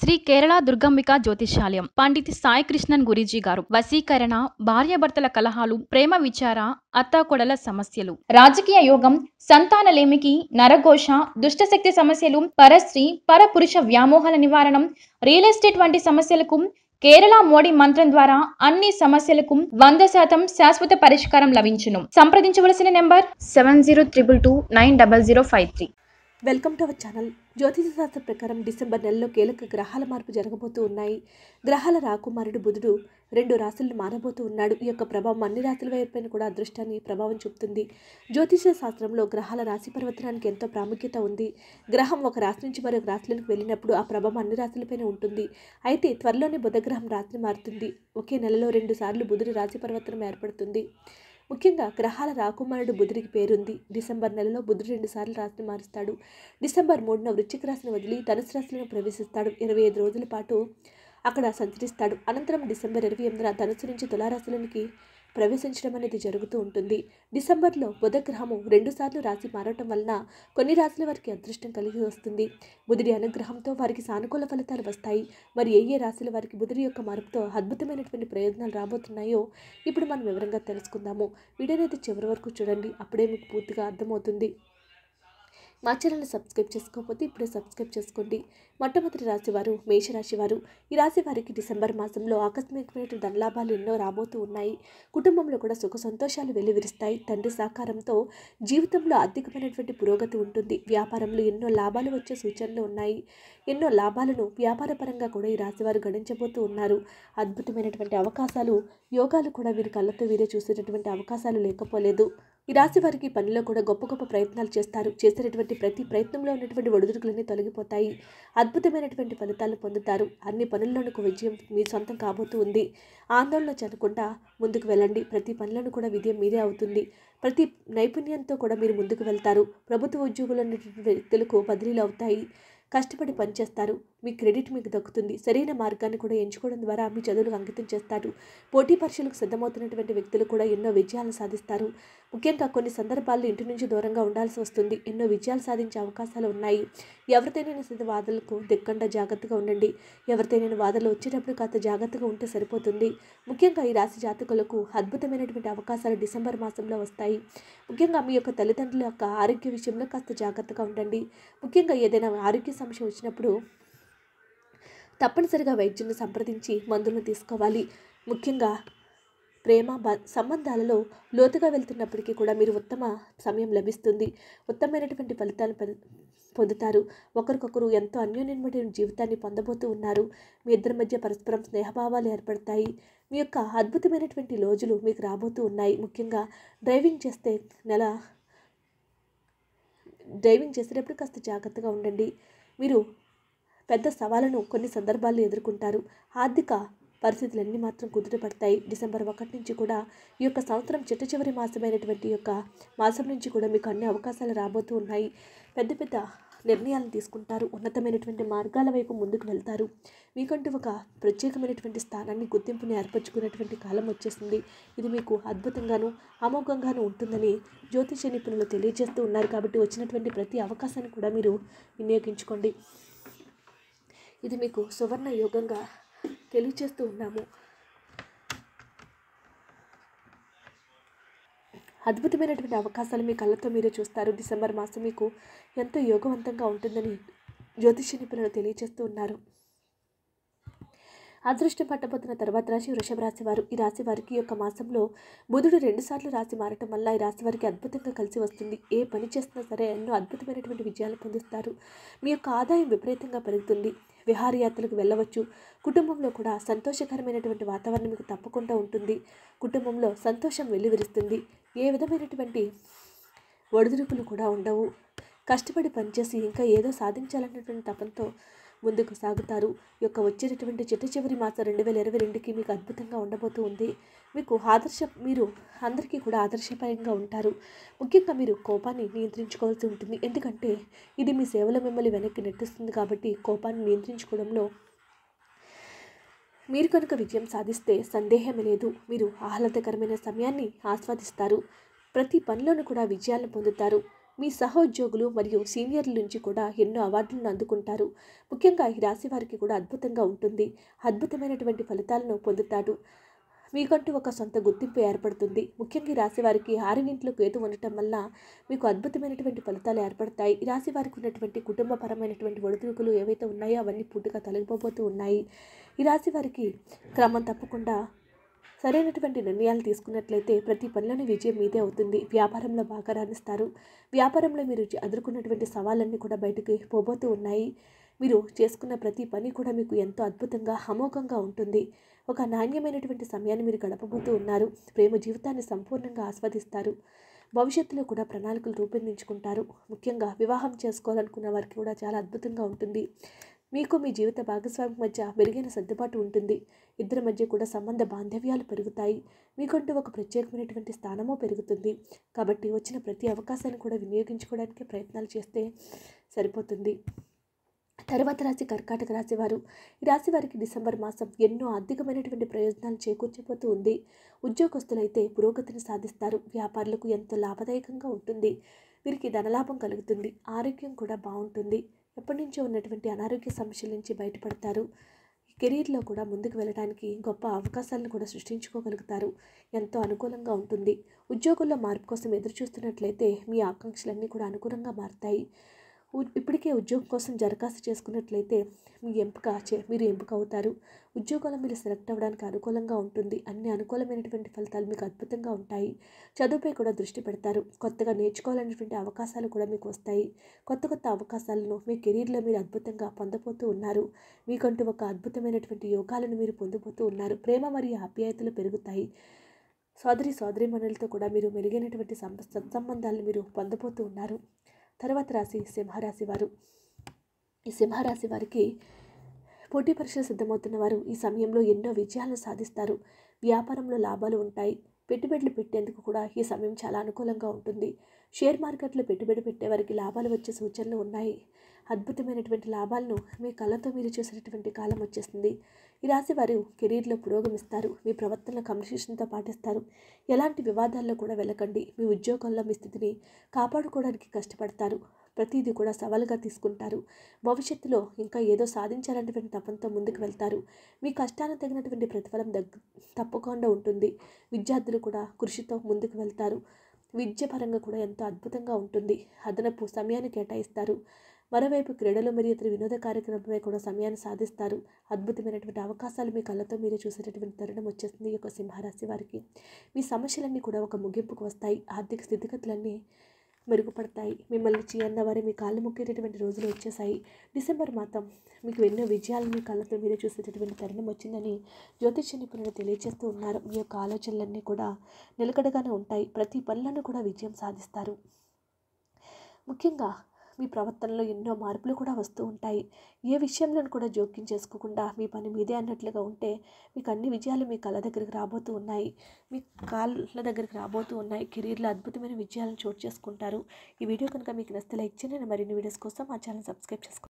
శ్రీ కేరళ దుర్గంబిక జ్యోతిషాలయం పండిత్ సాయి కృష్ణన్ గురీజీ గారు వశీకరణ భార్యాభర్తల కలహాలు ప్రేమ విచార అత్తాకొడల సమస్యలు రాజకీయ యోగం సంతానలేమికి నరఘోష దుష్టశక్తి సమస్యలు పరస్త్రీ పరపురుష వ్యామోహాల నివారణం రియల్ ఎస్టేట్ వంటి సమస్యలకు కేరళ మోడీ మంత్రం ద్వారా అన్ని సమస్యలకు వంద శాతం శాశ్వత పరిష్కారం లభించును సంప్రదించవలసిన number seven zero triple two nine double zero five three welcome to our channel జ్యోతిష శాస్త్ర ప్రకారం డిసెంబర్ నెలలో కీలక గ్రహాల మార్పు జరగబోతూ ఉన్నాయి గ్రహాల రాకుమారుడు బుధుడు రెండు రాశులను మారబోతూ ఉన్నాడు ఈ యొక్క ప్రభావం అన్ని రాశుల వైపుపైన కూడా అదృష్టాన్ని ప్రభావం చూపుతుంది జ్యోతిష శాస్త్రంలో గ్రహాల రాశి పరివర్తనానికి ఎంతో ప్రాముఖ్యత ఉంది గ్రహం ఒక రాశి నుంచి మరొక రాశులకు వెళ్ళినప్పుడు ఆ ప్రభావం అన్ని రాశులపైన ఉంటుంది అయితే త్వరలోనే బుధగ్రహం రాత్రి మారుతుంది ఒకే నెలలో రెండు సార్లు బుధుడు రాశి పరివర్తనం ఏర్పడుతుంది ముఖ్యంగా గ్రహాల రాకుమారుడు బుధుడికి పేరుంది డిసెంబర్ నెలలో బుధుడు రెండుసార్లు రాశిని మారుస్తాడు డిసెంబర్ మూడున వృశ్చిక రాశిని వదిలి ధనుసు రాశిలో ప్రవేశిస్తాడు ఇరవై ఐదు రోజుల పాటు అక్కడ సంచరిస్తాడు అనంతరం డిసెంబర్ ఇరవై ఎనిమిదిన ధనుసు నుంచి తులారాశులకి ప్రవేశించడం అనేది జరుగుతూ ఉంటుంది డిసెంబర్లో బుధగ్రహము రెండుసార్లు రాశి మారటం వలన కొన్ని రాశుల వారికి అదృష్టం కలిగి వస్తుంది బుధుడి అనుగ్రహంతో వారికి సానుకూల ఫలితాలు వస్తాయి మరి ఏ ఏ రాశుల వారికి బుధుడి యొక్క మార్పుతో అద్భుతమైనటువంటి ప్రయోజనాలు రాబోతున్నాయో ఇప్పుడు మనం వివరంగా తెలుసుకుందాము వీడియోనైతే చివరి వరకు చూడండి అప్పుడే మీకు పూర్తిగా అర్థమవుతుంది మా ఛానల్ సబ్స్క్రైబ్ చేసుకోకపోతే ఇప్పుడే సబ్స్క్రైబ్ చేసుకోండి మొట్టమొదటి రాశివారు మేషరాశివారు ఈ రాశి వారికి డిసెంబర్ మాసంలో ఆకస్మికమైన ధనలాభాలు ఎన్నో రాబోతూ ఉన్నాయి కుటుంబంలో కూడా సుఖ సంతోషాలు వెలువరిస్తాయి తండ్రి సహకారంతో జీవితంలో అధికమైనటువంటి పురోగతి ఉంటుంది వ్యాపారంలో ఎన్నో లాభాలు వచ్చే సూచనలు ఉన్నాయి ఎన్నో లాభాలను వ్యాపారపరంగా కూడా ఈ రాశివారు గణించబోతూ ఉన్నారు అద్భుతమైనటువంటి అవకాశాలు యోగాలు కూడా వీరి కళ్ళతో వీరే చూసేటటువంటి అవకాశాలు లేకపోలేదు ఈ రాశి వారికి పనిలో కూడా గొప్ప గొప్ప ప్రయత్నాలు చేస్తారు చేసినటువంటి ప్రతి ప్రయత్నంలో ఉన్నటువంటి ఒడిదుడుకులన్నీ తొలగిపోతాయి అద్భుతమైనటువంటి ఫలితాలు పొందుతారు అన్ని పనుల్లోనూ విజయం మీ సొంతం కాబోతూ ఉంది ఆందోళన చెందకుండా ముందుకు వెళ్ళండి ప్రతి పనులను కూడా విజయం మీదే అవుతుంది ప్రతి నైపుణ్యంతో కూడా మీరు ముందుకు వెళ్తారు ప్రభుత్వ ఉద్యోగులు వ్యక్తులకు బదిలీలు అవుతాయి కష్టపడి పనిచేస్తారు మీ క్రెడిట్ మీకు దక్కుతుంది సరైన మార్గాన్ని కూడా ఎంచుకోవడం ద్వారా మీ చదువులకు అంకితం చేస్తారు పోటీ పరీక్షలకు సిద్ధమవుతున్నటువంటి వ్యక్తులు కూడా ఎన్నో విజయాలను సాధిస్తారు ముఖ్యంగా కొన్ని సందర్భాల్లో ఇంటి నుంచి దూరంగా ఉండాల్సి వస్తుంది ఎన్నో విజయాలు సాధించే అవకాశాలు ఉన్నాయి ఎవరితోనైనా సరే వాదలకు దిక్కండా జాగ్రత్తగా ఉండండి ఎవరితోనైనా వాదనలు వచ్చేటప్పుడు కాస్త జాగ్రత్తగా ఉంటే సరిపోతుంది ముఖ్యంగా ఈ రాశి జాతకులకు అద్భుతమైనటువంటి అవకాశాలు డిసెంబర్ మాసంలో వస్తాయి ముఖ్యంగా మీ యొక్క తల్లిదండ్రుల యొక్క ఆరోగ్య విషయంలో కాస్త జాగ్రత్తగా ఉండండి ముఖ్యంగా ఏదైనా ఆరోగ్య సమస్య వచ్చినప్పుడు తప్పనిసరిగా వైద్యుని సంప్రదించి మందులను తీసుకోవాలి ముఖ్యంగా ప్రేమ బ సంబంధాలలో లోతుగా వెళ్తున్నప్పటికీ కూడా మీరు ఉత్తమ సమయం లభిస్తుంది ఉత్తమైనటువంటి ఫలితాలు పొందుతారు ఒకరికొకరు ఎంతో అన్యోన్యమైన జీవితాన్ని పొందబోతూ ఉన్నారు మీ ఇద్దరి మధ్య పరస్పరం స్నేహభావాలు ఏర్పడతాయి మీ యొక్క అద్భుతమైనటువంటి రోజులు మీకు రాబోతూ ఉన్నాయి ముఖ్యంగా డ్రైవింగ్ చేస్తే నెల డ్రైవింగ్ చేసేటప్పుడు కాస్త జాగ్రత్తగా ఉండండి మీరు పెద్ద సవాళ్ళను కొన్ని సందర్భాల్లో ఎదుర్కొంటారు ఆర్థిక పరిస్థితులన్నీ మాత్రం కుదుటపడతాయి డిసెంబర్ ఒకటి నుంచి కూడా ఈ యొక్క సంవత్సరం చిట్ట చివరి మాసమైనటువంటి యొక్క మాసం నుంచి కూడా మీకు అన్ని అవకాశాలు రాబోతూ ఉన్నాయి పెద్ద పెద్ద నిర్ణయాలను తీసుకుంటారు ఉన్నతమైనటువంటి మార్గాల వైపు ముందుకు వెళ్తారు మీకంటూ ఒక ప్రత్యేకమైనటువంటి స్థానాన్ని గుర్తింపుని ఏర్పరచుకున్నటువంటి కాలం వచ్చేసింది ఇది మీకు అద్భుతంగాను అమోఘంగాను ఉంటుందని జ్యోతిష నిపుణులు తెలియజేస్తూ ఉన్నారు కాబట్టి వచ్చినటువంటి ప్రతి అవకాశాన్ని కూడా మీరు వినియోగించుకోండి ఇది మీకు సువర్ణ యోగంగా తెలియచేస్తూ ఉన్నాము అద్భుతమైనటువంటి అవకాశాలు మీ కళ్ళతో మీరే చూస్తారు డిసెంబర్ మాసం మీకు ఎంతో యోగవంతంగా ఉంటుందని జ్యోతిష్య నిపుణులు తెలియజేస్తూ ఉన్నారు అదృష్టం పట్టబోతున్న తర్వాత రాశి వృషభ రాశి వారు ఈ రాశి వారికి యొక్క మాసంలో బుధుడు రెండుసార్లు రాశి మారటం వల్ల ఈ రాశి వారికి అద్భుతంగా కలిసి వస్తుంది ఏ పని చేస్తున్నా సరే ఎన్నో అద్భుతమైనటువంటి విజయాలు పొందుస్తారు మీ యొక్క ఆదాయం విపరీతంగా పెరుగుతుంది విహారయాత్రలకు వెళ్ళవచ్చు కుటుంబంలో కూడా సంతోషకరమైనటువంటి వాతావరణం మీకు తప్పకుండా ఉంటుంది కుటుంబంలో సంతోషం వెల్లివిరుస్తుంది ఏ విధమైనటువంటి ఒడిదుడుకులు కూడా ఉండవు కష్టపడి పనిచేసి ఇంకా ఏదో సాధించాలన్నటువంటి తపంతో ముందుకు సాగుతారు యొక్క వచ్చేటటువంటి చిట్ట చివరి మాసం రెండు వేల ఇరవై రెండుకి మీకు అద్భుతంగా ఉండబోతూ ఉంది మీకు ఆదర్శ మీరు అందరికీ కూడా ఆదర్శపరంగా ఉంటారు ముఖ్యంగా మీరు కోపాన్ని నియంత్రించుకోవాల్సి ఉంటుంది ఎందుకంటే ఇది మీ సేవలో మిమ్మల్ని వెనక్కి నెట్టిస్తుంది కాబట్టి కోపాన్ని నియంత్రించుకోవడంలో మీరు కనుక విజయం సాధిస్తే సందేహమే లేదు మీరు ఆహ్లాదకరమైన సమయాన్ని ఆస్వాదిస్తారు ప్రతి పనిలోనూ కూడా విజయాలను పొందుతారు మీ సహోద్యోగులు మరియు సీనియర్ల నుంచి కూడా ఎన్నో అవార్డులను అందుకుంటారు ముఖ్యంగా ఈ రాశి వారికి కూడా అద్భుతంగా ఉంటుంది అద్భుతమైనటువంటి ఫలితాలను పొందుతాడు మీకంటూ ఒక సొంత గుర్తింపు ఏర్పడుతుంది ముఖ్యంగా ఈ రాశి వారికి ఆరింట్లో కేతు ఉండటం వల్ల మీకు అద్భుతమైనటువంటి ఫలితాలు ఏర్పడతాయి ఈ రాశి వారికి ఉన్నటువంటి కుటుంబపరమైనటువంటి ఒడిదుడుకులు ఏవైతే ఉన్నాయో అవన్నీ పూర్తిగా తొలగిపోబోతూ ఉన్నాయి ఈ రాశి వారికి క్రమం తప్పకుండా సరైనటువంటి నిర్ణయాలు తీసుకున్నట్లయితే ప్రతి పనిలోని విజయం మీదే అవుతుంది వ్యాపారంలో బాగా రాణిస్తారు వ్యాపారంలో మీరు ఎదుర్కొన్నటువంటి సవాళ్ళన్నీ కూడా బయటకు పోబోతూ ఉన్నాయి మీరు చేసుకున్న ప్రతి పని కూడా మీకు ఎంతో అద్భుతంగా అమోఘంగా ఉంటుంది ఒక నాణ్యమైనటువంటి సమయాన్ని మీరు గడపబోతూ ఉన్నారు ప్రేమ జీవితాన్ని సంపూర్ణంగా ఆస్వాదిస్తారు భవిష్యత్తులో కూడా ప్రణాళికలు రూపొందించుకుంటారు ముఖ్యంగా వివాహం చేసుకోవాలనుకున్న వారికి కూడా చాలా అద్భుతంగా ఉంటుంది మీకు మీ జీవిత భాగస్వామి మధ్య మెరుగైన సర్దుబాటు ఉంటుంది ఇద్దరి మధ్య కూడా సంబంధ బాంధవ్యాలు పెరుగుతాయి మీకంటూ ఒక ప్రత్యేకమైనటువంటి స్థానము పెరుగుతుంది కాబట్టి వచ్చిన ప్రతి అవకాశాన్ని కూడా వినియోగించుకోవడానికి ప్రయత్నాలు చేస్తే సరిపోతుంది తర్వాత రాశి కర్కాటక రాశివారు ఈ రాశి వారికి డిసెంబర్ మాసం ఎన్నో ఆర్థికమైనటువంటి ప్రయోజనాలు చేకూర్చిపోతూ ఉంది ఉద్యోగస్తులైతే పురోగతిని సాధిస్తారు వ్యాపారులకు ఎంతో లాభదాయకంగా ఉంటుంది వీరికి ధనలాభం కలుగుతుంది ఆరోగ్యం కూడా బాగుంటుంది ఎప్పటి నుంచో ఉన్నటువంటి అనారోగ్య సమస్యల నుంచి బయటపడతారు కెరీర్లో కూడా ముందుకు వెళ్ళడానికి గొప్ప అవకాశాలను కూడా సృష్టించుకోగలుగుతారు ఎంతో అనుకూలంగా ఉంటుంది ఉద్యోగుల్లో మార్పు కోసం ఎదురు చూస్తున్నట్లయితే మీ ఆకాంక్షలన్నీ కూడా అనుకూలంగా మారుతాయి ఇప్పటికే ఉద్యోగం కోసం దరఖాస్తు చేసుకున్నట్లయితే మీ ఎంపిక చే మీరు ఎంపిక అవుతారు ఉద్యోగాలు మీరు సెలెక్ట్ అవ్వడానికి అనుకూలంగా ఉంటుంది అన్ని అనుకూలమైనటువంటి ఫలితాలు మీకు అద్భుతంగా ఉంటాయి చదువుపై కూడా దృష్టి పెడతారు కొత్తగా నేర్చుకోవాలనేటువంటి అవకాశాలు కూడా మీకు వస్తాయి కొత్త కొత్త అవకాశాలను మీ కెరీర్లో మీరు అద్భుతంగా పొందబోతూ ఉన్నారు మీకంటూ ఒక అద్భుతమైనటువంటి యోగాలను మీరు పొందబోతూ ఉన్నారు ప్రేమ మరియు ఆప్యాయతలు పెరుగుతాయి సోదరి మనులతో కూడా మీరు మెరుగైనటువంటి సంబంధాలను మీరు పొందబోతూ ఉన్నారు తర్వాత రాసి సింహరాశి వారు ఈ సింహరాశి వారికి పోటీ పరీక్షలు సిద్ధమవుతున్న వారు ఈ సమయంలో ఎన్నో విజయాలను సాధిస్తారు వ్యాపారంలో లాభాలు ఉంటాయి పెట్టుబడులు పెట్టేందుకు కూడా ఈ సమయం చాలా అనుకూలంగా ఉంటుంది షేర్ మార్కెట్లో పెట్టుబడి పెట్టే వారికి లాభాలు వచ్చే సూచనలు ఉన్నాయి అద్భుతమైనటువంటి లాభాలను మీ కళ్ళతో మీరు చూసేటటువంటి కాలం వచ్చేస్తుంది ఈ రాశి వారు కెరీర్లో పురోగమిస్తారు మీ ప్రవర్తనలో కమ్యూనికేషన్తో పాటిస్తారు ఎలాంటి వివాదాల్లో కూడా వెళ్ళకండి మీ ఉద్యోగంలో మీ స్థితిని కాపాడుకోవడానికి కష్టపడతారు ప్రతిదీ కూడా సవాలుగా తీసుకుంటారు భవిష్యత్తులో ఇంకా ఏదో సాధించాలన్నటువంటి తపంతో ముందుకు వెళ్తారు మీ కష్టానికి తగినటువంటి ప్రతిఫలం దగ్గ తప్పకుండా ఉంటుంది విద్యార్థులు కూడా కృషితో ముందుకు వెళ్తారు విద్య కూడా ఎంతో అద్భుతంగా ఉంటుంది అదనపు సమయాన్ని కేటాయిస్తారు మరోవైపు క్రీడలు మరియు ఇతర వినోద కార్యక్రమంపై కూడా సమయాన్ని సాధిస్తారు అద్భుతమైనటువంటి అవకాశాలు మీ కళ్ళతో మీరు చూసేటటువంటి తరుణం వచ్చేస్తుంది ఈ యొక్క సింహరాశి వారికి మీ సమస్యలన్నీ కూడా ఒక ముగింపుకు వస్తాయి ఆర్థిక స్థితిగతులన్నీ మెరుగుపడతాయి మిమ్మల్ని చేయన్న వారి మీ కాళ్ళు ముక్కేటటువంటి రోజులు వచ్చేసాయి డిసెంబర్ మాతం మీకు ఎన్నో విజయాలు మీ కళ్ళతో మీరే చూసేటటువంటి తరుణం వచ్చిందని జ్యోతిష్య నిపుణులు తెలియజేస్తూ ఉన్నారు మీ యొక్క ఆలోచనలన్నీ కూడా నిలకడగానే ఉంటాయి ప్రతి పనులను కూడా విజయం సాధిస్తారు ముఖ్యంగా మీ ప్రవర్తనలో ఎన్నో మార్పులు కూడా వస్తూ ఉంటాయి ఏ విషయంలోనూ కూడా జోక్యం చేసుకోకుండా మీ పని మీదే అన్నట్లుగా ఉంటే మీకు అన్ని విజయాలు మీ కళ్ళ దగ్గరికి రాబోతూ ఉన్నాయి మీ కాళ్ళ దగ్గరికి రాబోతూ ఉన్నాయి కెరీర్లో అద్భుతమైన విజయాలను చోటు చేసుకుంటారు ఈ వీడియో కనుక మీకు నచ్చితే లైక్ చేయండి మరిన్ని వీడియోస్ కోసం మా ఛానల్ సబ్స్క్రైబ్ చేసుకోండి